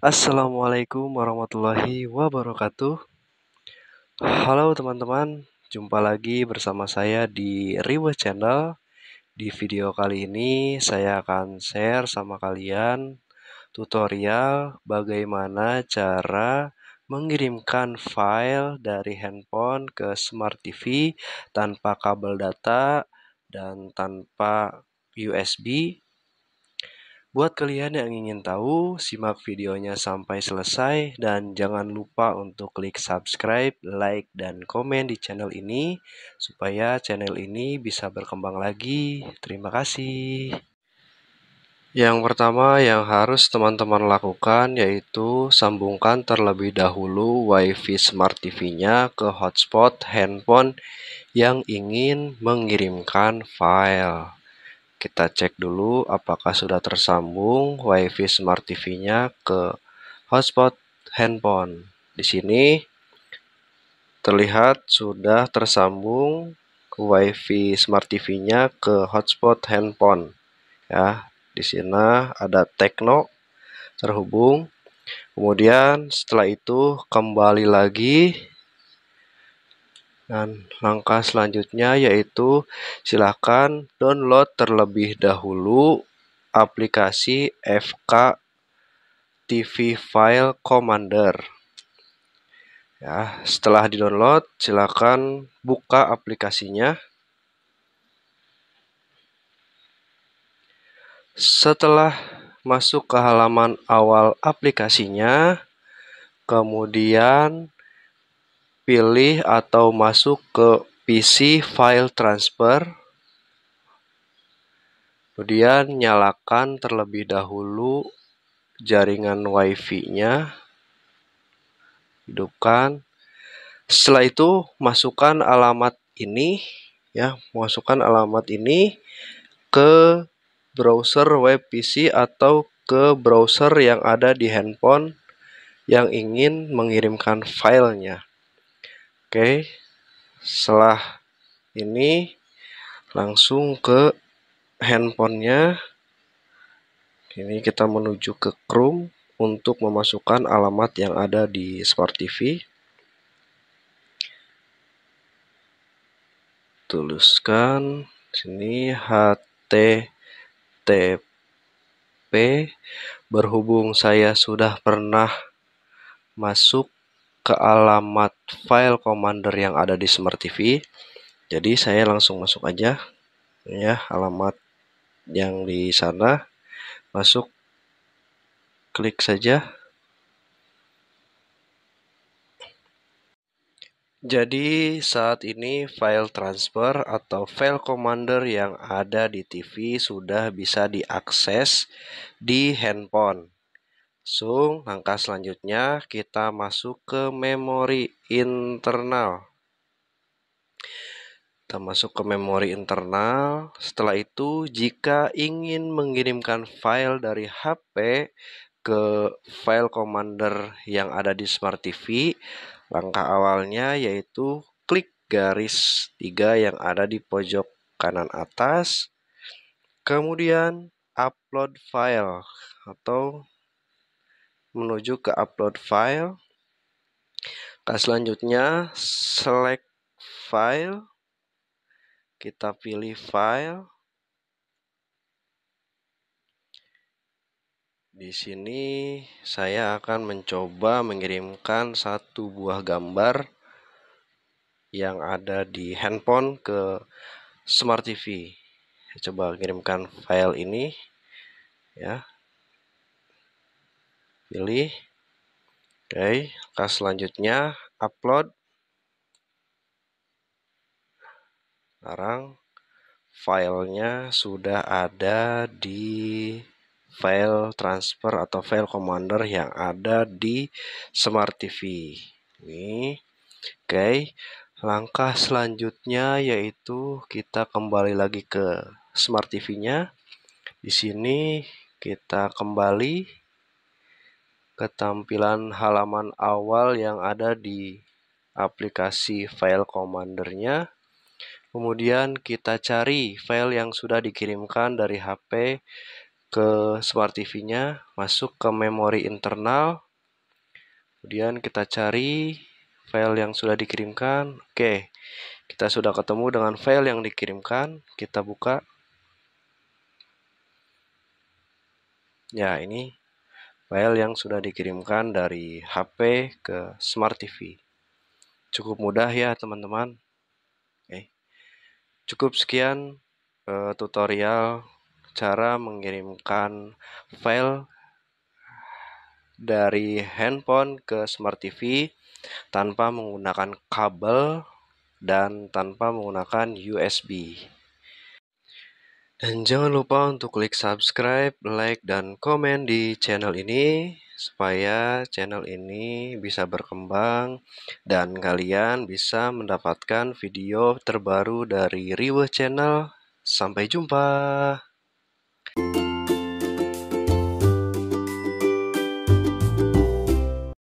Assalamualaikum warahmatullahi wabarakatuh. Halo teman-teman, jumpa lagi bersama saya di Rewa Channel. Di video kali ini saya akan share sama kalian tutorial bagaimana cara mengirimkan file dari handphone ke smart TV tanpa kabel data dan tanpa USB Buat kalian yang ingin tahu, simak videonya sampai selesai dan jangan lupa untuk klik subscribe, like, dan komen di channel ini supaya channel ini bisa berkembang lagi. Terima kasih. Yang pertama yang harus teman-teman lakukan yaitu sambungkan terlebih dahulu WiFi Smart TV-nya ke hotspot handphone yang ingin mengirimkan file. Kita cek dulu apakah sudah tersambung WiFi Smart TV-nya ke hotspot handphone. Di sini terlihat sudah tersambung WiFi Smart TV-nya ke hotspot handphone. Ya, di sini ada Tekno terhubung. Kemudian setelah itu kembali lagi dan langkah selanjutnya yaitu silakan download terlebih dahulu aplikasi FK TV File Commander. Ya, setelah di-download, silakan buka aplikasinya. Setelah masuk ke halaman awal aplikasinya, kemudian pilih atau masuk ke PC File Transfer. Kemudian nyalakan terlebih dahulu jaringan wi fi nya Hidupkan. Setelah itu masukkan alamat ini ya, masukkan alamat ini ke browser web PC atau ke browser yang ada di handphone yang ingin mengirimkan filenya. Oke, setelah ini langsung ke handphonenya. Ini kita menuju ke Chrome untuk memasukkan alamat yang ada di Smart TV. Tuliskan sini http berhubung saya sudah pernah masuk ke alamat file Commander yang ada di Smart TV. Jadi saya langsung masuk aja ya alamat yang di sana. Masuk klik saja. Jadi saat ini file transfer atau file commander yang ada di TV sudah bisa diakses di handphone. So, langkah selanjutnya kita masuk ke memori internal. Kita masuk ke memori internal. Setelah itu jika ingin mengirimkan file dari HP ke file commander yang ada di Smart TV, langkah awalnya yaitu klik garis tiga yang ada di pojok kanan atas. Kemudian upload file atau menuju ke upload file. Nah, selanjutnya select file. Kita pilih file. Di sini saya akan mencoba mengirimkan satu buah gambar yang ada di handphone ke smart TV. Saya coba kirimkan file ini ya pilih oke okay. langkah selanjutnya upload sekarang filenya sudah ada di file transfer atau file commander yang ada di smart TV ini oke okay. langkah selanjutnya yaitu kita kembali lagi ke smart TV nya di sini kita kembali ketampilan halaman awal yang ada di aplikasi file commandernya. Kemudian kita cari file yang sudah dikirimkan dari HP ke Smart TV-nya, masuk ke memori internal. Kemudian kita cari file yang sudah dikirimkan. Oke. Kita sudah ketemu dengan file yang dikirimkan, kita buka. Ya, ini file yang sudah dikirimkan dari HP ke Smart TV. Cukup mudah ya teman-teman. oke eh, Cukup sekian uh, tutorial cara mengirimkan file dari handphone ke Smart TV tanpa menggunakan kabel dan tanpa menggunakan USB. Dan jangan lupa untuk klik subscribe, like, dan komen di channel ini supaya channel ini bisa berkembang dan kalian bisa mendapatkan video terbaru dari Riwe Channel. Sampai jumpa!